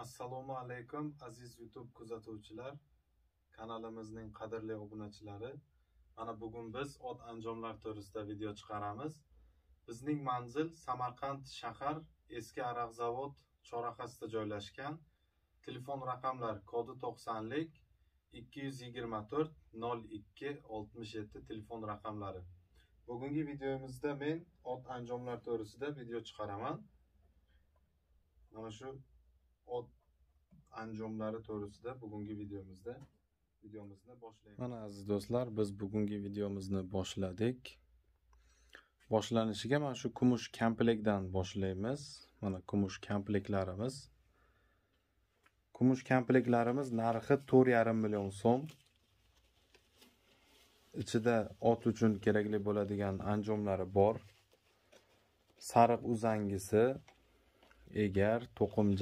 assalomu alaykum aziz youtube kuzatuvchilar kanalimizning qadrli obunachilari mana bugun biz ot anjomlar to'g'risida video chiqaramiz bizning manzil samarqand shahar eski zavod chorahasida joylashgan telefon raqamlar kodi to'qsonlik ikki yuz yigirma to'rt nol ikki oltmish yetti telefon raqamlari bugungi videomizda men ot anjomlar to'g'risida video chiqaraman mana shu ot anjomlari to'g'risida bugungi videomizda videomizni boshlaymiz mana aziz do'stlar biz bugungi videomizni boshladik boshlanishiga mana shu kumush kamplekdan boshlaymiz mana kumush kampleklarimiz kumush kampleklarimiz narxi to'rt yarim million so'm ichida ot uchun kerakli bo'ladigan anjomlari bor sariq uzangisi egar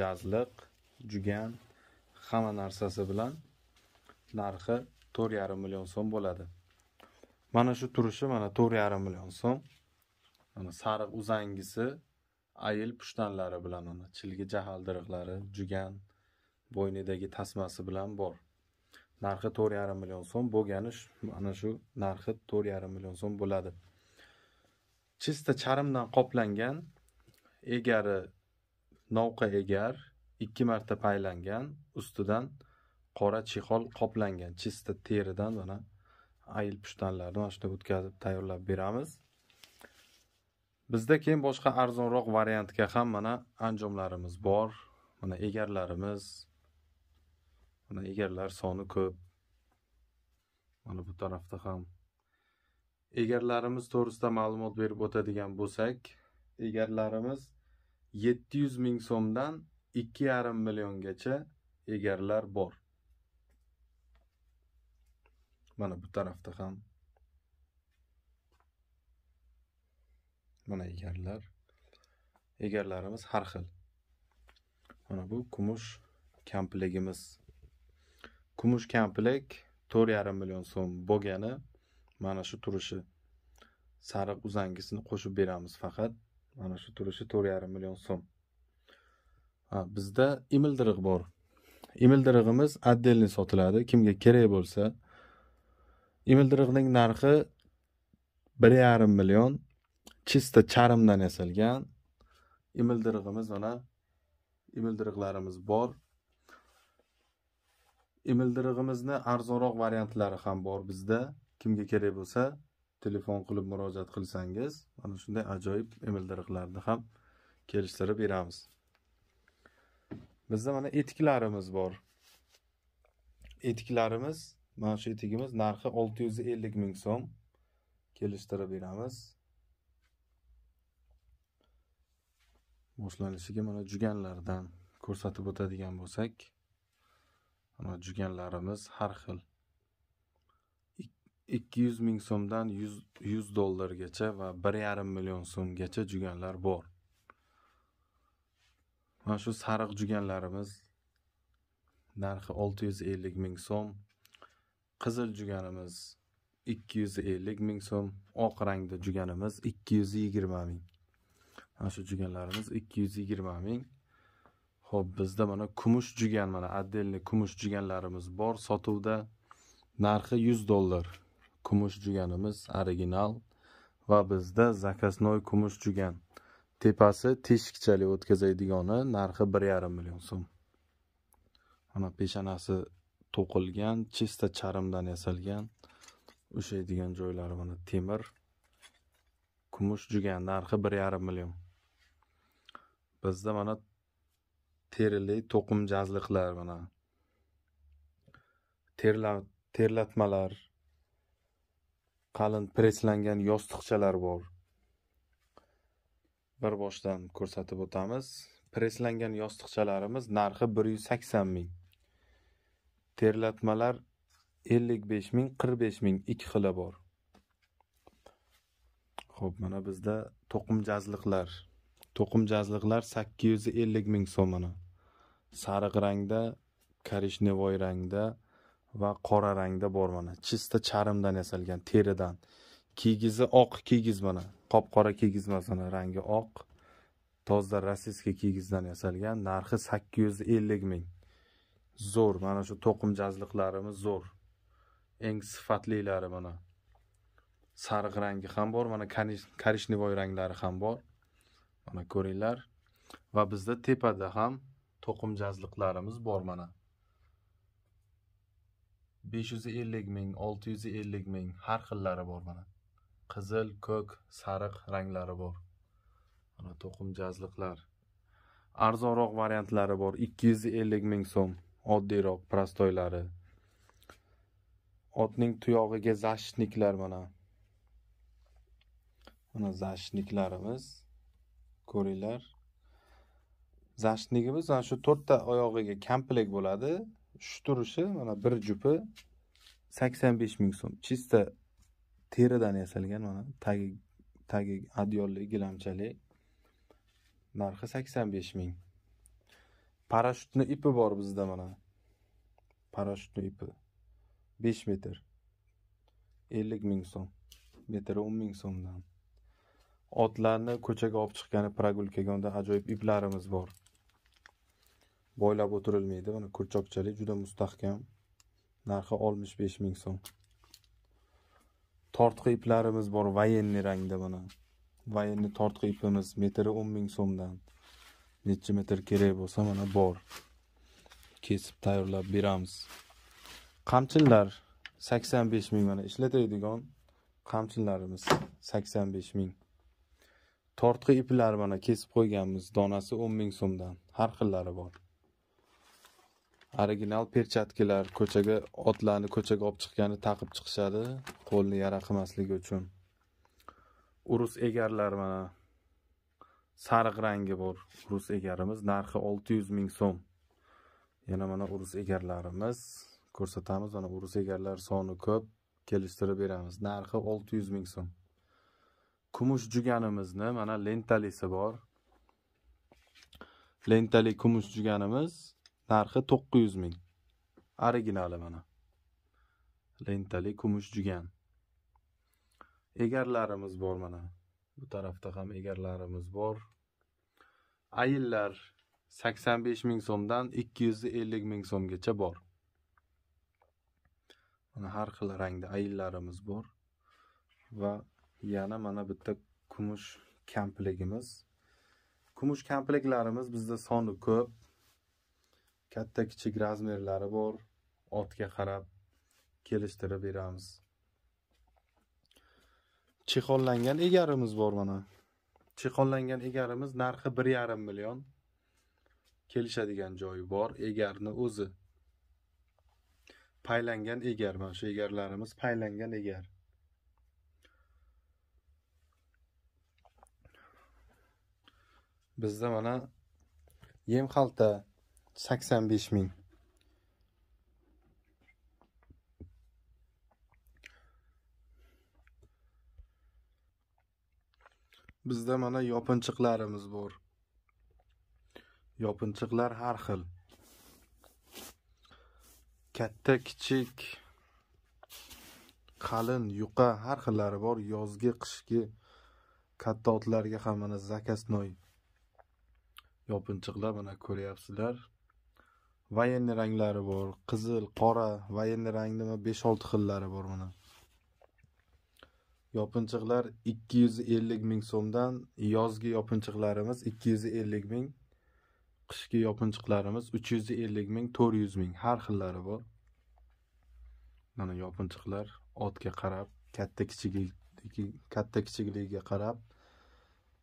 jazliq jugan hamma narsasi bilan narxi to'rt yarim million so'm bo'ladi mana shu turishi mana to'rt yarim million so'm mana sariq uzangisi ayil pushtanlari bilan mana chilgi jahaldiriqlari jugan bo'ynidagi tasmasi bilan bor narxi to'rt yarim million so'm bo'lgani mana shu narxi to'rt yarim million so'm bo'ladi chista charmdan qoplangan egari novqa egar ikki marta paylangan ustidan qora chexol qoplangan chista teridan mana ayil pushtanlarni mana shunday o'tkazib tayyorlab beramiz bizda keyin boshqa arzonroq variantga ham mana anjomlarimiz bor mana egarlarimiz mana egarlar soni ko'p mana bu tarafda ham egarlarimiz to'g'risida ma'lumot berib o'tadigan bo'lsak egarlarimiz 700 ming so'mdan 2,5 milliongacha egarlar bor. Mana bu tarafda ham mana egarlar. Egarlarimiz har xil. Mana bu kumush kampligimiz. Kumush kamplik 4,5 million so'm bo'lgani mana shu turishi. Sariq uzangisini qo'shib beramiz faqat. mana shu turishi to'rt yarim million so'm bizda imildiriq bor imildirig'imiz отдельный sotiladi kimga kerak bo'lsa imildirig'ning narxi bir yarim million chista charmdan yasalgan imildirig'imiz mana imildirig'larimiz bor imildirig'imizni arzonroq variantlari ham bor bizda kimga kerak bo'lsa telefon qilib murojaat qilsangiz mana shunday ajoyib emil ham kelishtirib beramiz bizda mana etiklarimiz bor etiklarimiz mana shu etigimiz narxi olti yuz ellik ming so'm kelishtirib beramiz boshlanishiga mana juganlardan ko'rsatib o'tadigan bo'lsak mana juganlarimiz har xil ikki yuz ming so'mdan yuz yuz dollargacha va bir yarim million so'mgacha juganlar bor mana shu sariq juganlarimiz narxi olti yuz ellik ming so'm qizil juganimiz ikki yuz ellik ming so'm oq rangda juganimiz ikki yuz yigirma ming mana shu juganlarimiz ikki yuz yigirma ming ho'p bizda mana kumush jugan mana отдельный kumush juganlarimiz bor sotuvda narxi yuz dollar kumush juganimiz original va bizda zakaznoy kumush jugan tepasi teshikchali o'tkazaydigani narxi bir yarim million so'm mana peshanasi to'qilgan chista charmdan yasalgan ushlaydigan joylari mana temir kumush jugan narxi bir yarim million bizda mana terili to'qim jazliqlar mana terla terlatmalar qalin presslangan yostiqchalar bor bir boshdan ko'rsatib o'tamiz presslangan yostiqchalarimiz narxi bir yuz sakson ming terlatmalar ellik besh ming qirq besh ming ikki xili bor ho'p mana bizda to'qim jazliqlar to'qim jazliqlar sakkiz yuz ellik ming sariq rangda korishnevoy rangda va qora rangda bor mana chista charmdan yasalgan teridan kigizi oq kigiz mana qop qora kigiz mana rangi oq toza rossiyskiy kigizdan yasalgan narxi sakkiz yuz ellik ming zo'r mana shu to'qim jazliqlarimiz zo'r eng sifatlilari mana sariq rangi ham bor mana korishnevoy ranglari ham bor mana ko'ringlar va bizda tepada ham to'qim jazliqlarimiz bor mana besh yuz ellik ming olti yuz ellik ming har xillari bor mana qizil ko'k sariq ranglari bor mana to'qim jazliqlar arzonroq variantlari bor ikki yuz ellik ming so'm oddiyroq prostoylari otning tuyog'iga zashniklar mana mana zashniklarimiz ko'ringlar zashnigimiz mana shu to'rtta oyog'iga kamplek bo'ladi shu turishi mana bir jupi sakson besh ming so'm chista teridan yasalgan mana tagi tagi adyolli gilamchali narxi sakson besh ming parashutni ipi bor bizda mana parashutni ipi besh metr ellik ming so'm metri o'n ming so'mdan otlarni ko'chaga olib chiqqani прогулкаga unda ajoyib iplarimiz bor boylab o'tirilmaydi mana kurchokchalik juda mustahkam narxi oltmish besh ming so'm tortqi iplarimiz bor voyenniy rangda mana voyenniy tortqi ipimiz metri o'n ming so'mdan nechi metr kerak bo'lsa mana bor kesib tayyorlab beramiz qamchilar sakson besh ming mana ishlatadigan qamchilarimiz sakson besh ming tortqi iplar mana kesib qo'yganmiz donasi o'n ming so'mdan har xillari bor original perchatkalar ko'chaga otlarni ko'chaga olib chiqqani taqib chiqishadi qo'lni yara qilmasligi uchun urus egarlari mana sariq rangi bor urus egarimiz narxi olti yuz ming so'm yana mana urus egarlarimiz ko'rsatamiz mana urus egarlar soni ko'p kelishtirib beramiz narxi olti yuz ming so'm kumush juganimizni mana lentalisi bor lentali kumush juganimiz narxi to'qqiz yuz ming originali mana lentali kumush jugan egarlarimiz bor mana bu tarafda ham egarlarimiz bor ayillar sakson besh ming so'mdan ikki yuz ellik ming so'mgacha bor mana har xil rangda ayillarimiz bor va yana mana bitta kumush kampligimiz kumush kampliklarimiz bizda soni ko'p katta kichik razmerlari bor otga qarab kelishtirib beramiz chexollangan egarimiz bor mana chexollangan egarimiz narxi bir yarim million kelishadigan joyi bor egarni o'zi paylangan egar mana shu egarlarimiz paylangan egar bizda mana yem xalta sakson besh ming bizda mana yopinchiqlarimiz bor yopinchiqlar har xil katta kichik qalin yuqa har xillari bor yozgi qishki katta otlarga ham mana zakasnoy yopinchiqlar mana ko'ryapsizlar voyenniy ranglari bor qizil qora voyenniy rangni besh olti xillari bor mana yopinchiqlar ikki yuz ellik ming so'mdan yozgi yopinchiqlarimiz ikki yuz ellik ming qishki yopinchiqlarimiz uch yuz ellik ming to'rt yuz ming har xillari bor mana yopinchiqlar otga qarab katta kichikligiga katta kichikligiga qarab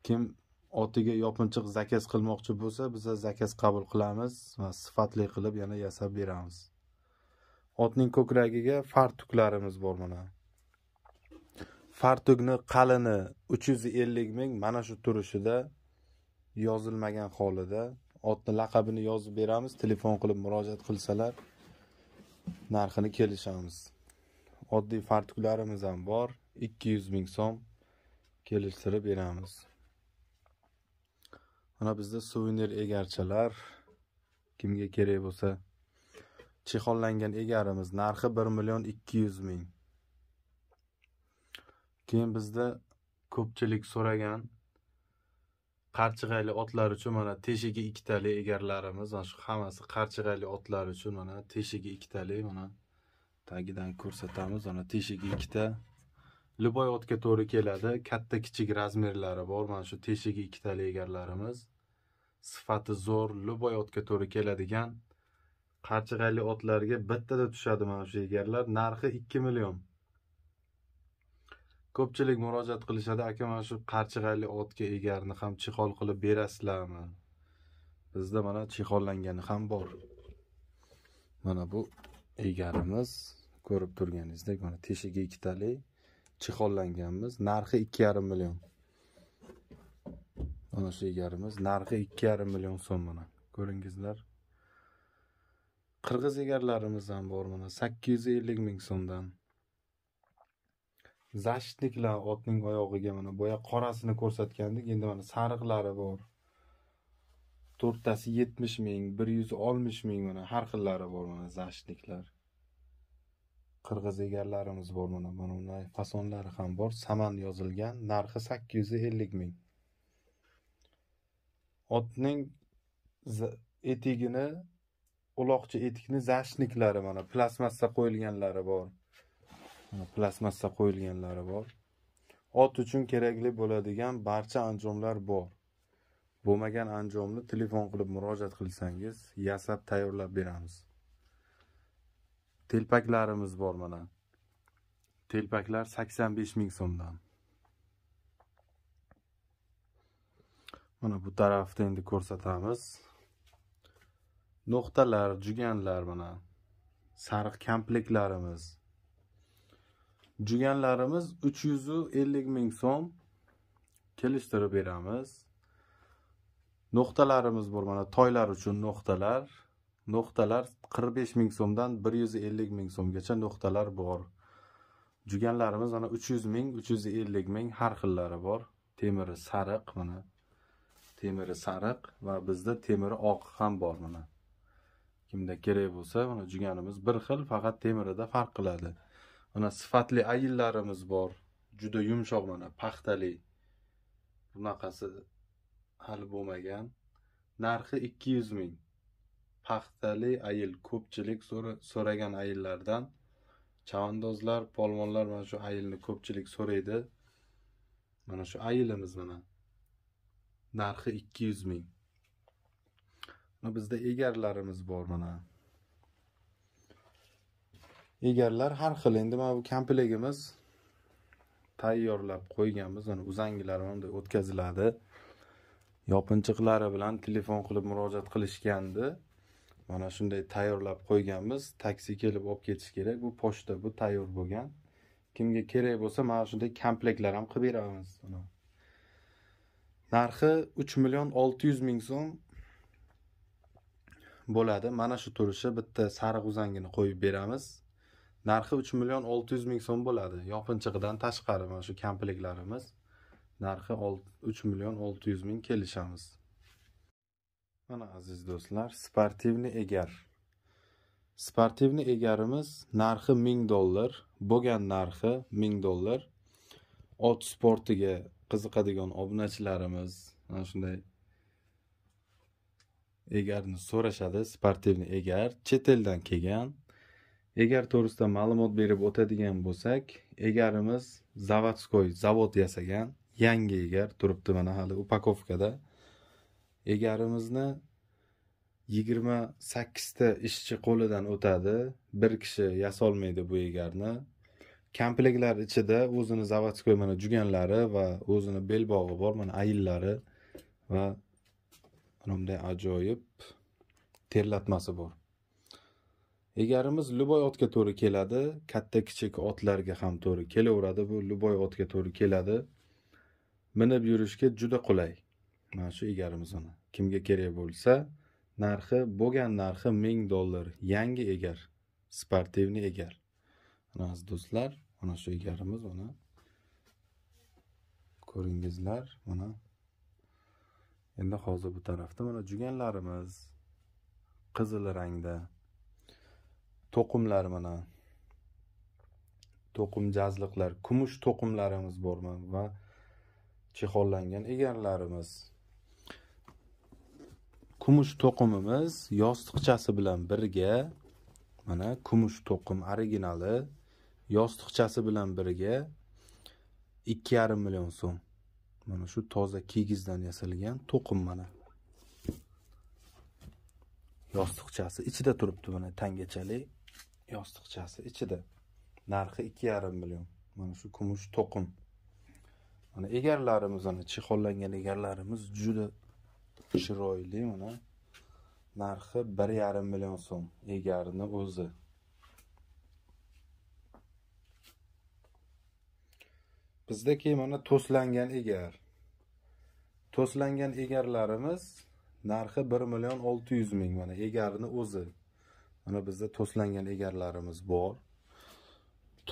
kim otiga yopinchiq zakaz qilmoqchi bo'lsa biza zakaz qabul qilamiz va sifatli qilib yana yasab beramiz otning ko'kragiga fartuklarimiz bor mana fartukni qalini uch yuz ellik ming mana shu turishida yozilmagan holida otni laqabini yozib beramiz telefon qilib murojaat qilsalar narxini kelishamiz oddiy fartuklarimiz ham bor ikki yuz ming so'm kelishtirib beramiz mana bizda suvenir egarchalar kimga kerak bo'lsa chexollangan egarimiz narxi bir million ikki yuz ming keyin bizda ko'pchilik so'ragan qarchig'ayli otlar uchun mana teshigi ikkitali egarlarimiz mana shu hammasi qarchig'ayli otlar uchun mana teshigi ikkitali mana tagidan ko'rsatamiz mana teshigi ikkita otga to'g'ri keladi katta kichik razmerlari bor mana shu teshigi ikkitali egarlarimiz sifati zo'r otga to'g'ri keladigan qarchig'ayli otlarga bittada tushadi mana shu egarlar narxi ikki million ko'pchilik murojaat qilishadi aka mana shu qarchig'ayli otga egarni ham chihol qilib berasizlarmi bizda mana chihollangani ham bor mana bu egarimiz ko'rib turganingizdek mana teshigi ikkitali jihozlanganmiz narxi ikki yarim million mana shu egarimiz narxi ikki yarim million so'm mana ko'ringizlar qirg'iz egarlarimiz ham bor mana sakkiz yuz ellik ming so'mdan zashniklar otning oyog'iga mana boya qorasini ko'rsatgandik endi mana sariqlari bor to'rttasi yetmish ming bir yuz oltmish ming mana har xillari bor mana zashniklar qirg'iz egarlarimiz bor mana mana bunday fasonlari ham bor saman yozilgan narxi sakkiz yuz ellik ming otning etigini uloqchi etikni zashniklari mana plastmassa qo'yilganlari bor mana plastmassa qo'yilganlari bor ot uchun kerakli bo'ladigan barcha anjomlar bor bo'lmagan anjomni telefon qilib murojaat qilsangiz yasab tayyorlab beramiz telpaklarimiz bor mana telpaklar sakson besh ming so'mdan mana bu tarafda endi ko'rsatamiz no'xtalar juganlar mana sariq kompleklarimiz juganlarimiz uch yuzu ellik ming so'm kelishtirib beramiz no'xtalarimiz bor mana toylar uchun no'xtalar nuqtalar qirq besh ming so'mdan bir yuz ellik ming so'mgacha nuqtalar bor juganlarimiz mana uch yuz ming uch yuz ellik ming har xillari bor temiri sariq mana temiri sariq va bizda temiri oq ham bor mana kimda kerak bo'lsa mana juganimiz bir xil faqat temirida farq qiladi mana sifatli ayillarimiz bor juda yumshoq mana paxtali bunaqasi hali bo'lmagan narxi ikki yuz ming paxtali ayil ko'pchilik so'ragan ayillardan chavandozlar polvonlar mana shu ayilni ko'pchilik so'raydi mana shu ayilimiz mana narxi ikki yuz ming bizda egarlarimiz bor mana egarlar har xil endi mana bu kompligimiz tayyorlab qo'yganmiz mana uzangilari bunday o'tkaziladi yopinchiqlari bilan telefon qilib murojaat qilishgandi mana shunday tayyorlab qo'yganmiz taksi kelib olib ketishi kerak bu pochta bu tayyor bo'lgan kimga kerak bo'lsa mana shunday komplektlar ham qilib beramiz narxi uch million olti yuz ming so'm bo'ladi mana shu turishi bitta sariq uzangini qo'yib beramiz narxi uch million olti yuz ming so'm bo'ladi yopinchig'idan tashqari mana shu komplektlarimiz narxi uch million olti yuz ming kelishamiz mana aziz do'stlar sportivni egar sportivni egarimiz narxi ming dollar bo'lgan narxi ming dollar ot sportiga qiziqadigan obunachilarimiz mana shunday egarni so'rashadi sportivni egar chet eldan kelgan egar to'g'risida ma'lumot berib o'tadigan bo'lsak egarimiz zavodskoy zavod yasagan yangi egar turibdi mana hali upakovkada egarimizni yigirma sakkizta ishchi qo'lidan o'tadi bir kishi yasolmaydi bu egarni kampiliklar ichida o'zini заводской mana juganlari va o'zini belbog'i bor mana ayillari va mana bunday ajoyib terlatmasi bor egarimiz luboy otga to'g'ri keladi katta kichik otlarga ham to'g'ri kelaveradi bu luboy otga to'g'ri keladi minib yurishga juda qulay mana shu egarimizni kimga kerak bo'lsa narxi bo'lgan narxi ming dollar yangi egar sportivniy egar mana aziz do'stlar mana shu egarimiz mana ko'ringizlar mana endi hozir bu tarafda mana juganlarimiz qizil rangda to'qimlar mana to'qim jazliqlar kumush to'qimlarimiz bor va chexollangan egarlarimiz kumush to'qimimiz yostiqchasi bilan birga mana kumush to'qim originali yostiqchasi bilan birga ikki yarim million so'm mana shu toza kigizdan yasalgan to'qim mana yostiqchasi ichida turibdi mana tangachalik yostiqchasi ichida narxi ikki yarim million mana shu kumush to'qim mana egarlarimiz mana chexollangan egarlarimiz juda chiroyli mana narxi bir yarim million so'm egarini o'zi bizda keyin mana to'slangan egar to'slangan egarlarimiz narxi bir million olti yuz ming mana egarini o'zi mana bizda to'slangan egarlarimiz bor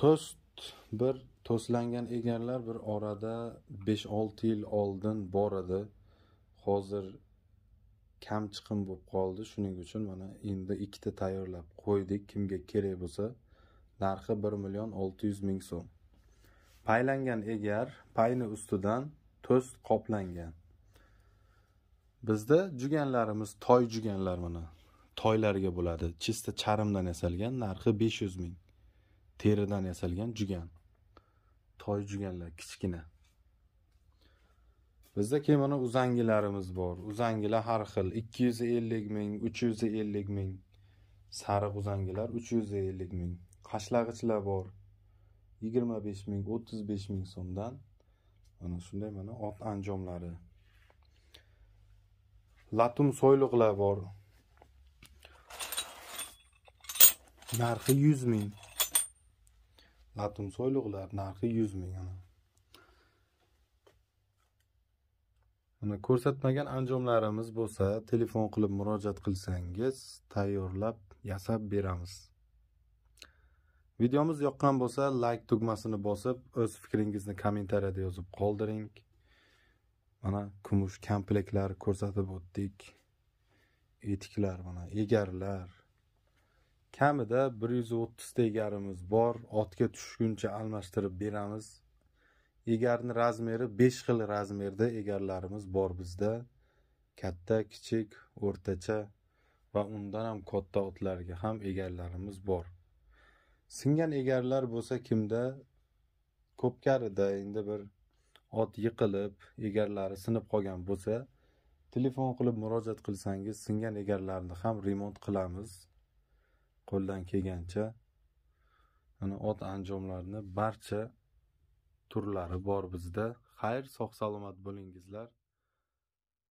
to'st bir to'slangan egarlar bir orada besh olti yil oldin bor edi hozir kam chiqim bo'lib qoldi shuning uchun mana endi ikkita tayyorlab qo'ydik kimga kerak bo'lsa narxi bir million olti yuz ming so'm paylangan egar payni ustidan to'z qoplangan bizda juganlarimiz toy juganlar mana toylarga bo'ladi chista charmdan yasalgan narxi besh yuz ming teridan yasalgan jugan toy juganlar kichkina bizda kemani uzangilarimiz bor uzangilar har xil ikki yuz ellik ming uch yuz ellik ming sariq uzangilar uch yuz ellik ming qashlag'ichlar bor yigirma besh ming o'ttiz besh ming so'mdan mana shunday mana ot anjomlari latum soyliqlar bor narxi yuz ming latum soyliqlar narxi yuz ming ana uni ko'rsatmagan anjomlarimiz bo'lsa telefon qilib murojaat qilsangiz tayyorlab yasab beramiz videomiz yoqqan bo'lsa like tugmasini bosib o'z fikringizni kommentariyada yozib qoldiring mana kumush kompleklar ko'rsatib o'tdik etiklar mana egarlar kamida bir yuz o'ttizta egarimiz bor otga tushguncha almashtirib beramiz egarni razmeri besh xil razmerda egarlarimiz bor bizda katta kichik o'rtacha va undan ham katta otlarga ham egarlarimiz bor singan egarlar bo'lsa kimda ko'pkarida endi bir ot yiqilib egarlari sinib qolgan bo'lsa telefon qilib murojaat qilsangiz singan egarlarni ham remont qilamiz qo'ldan kelgancha mana ot anjomlarni barcha turlari bor bizda xayr sog' salomat bo'lingizlar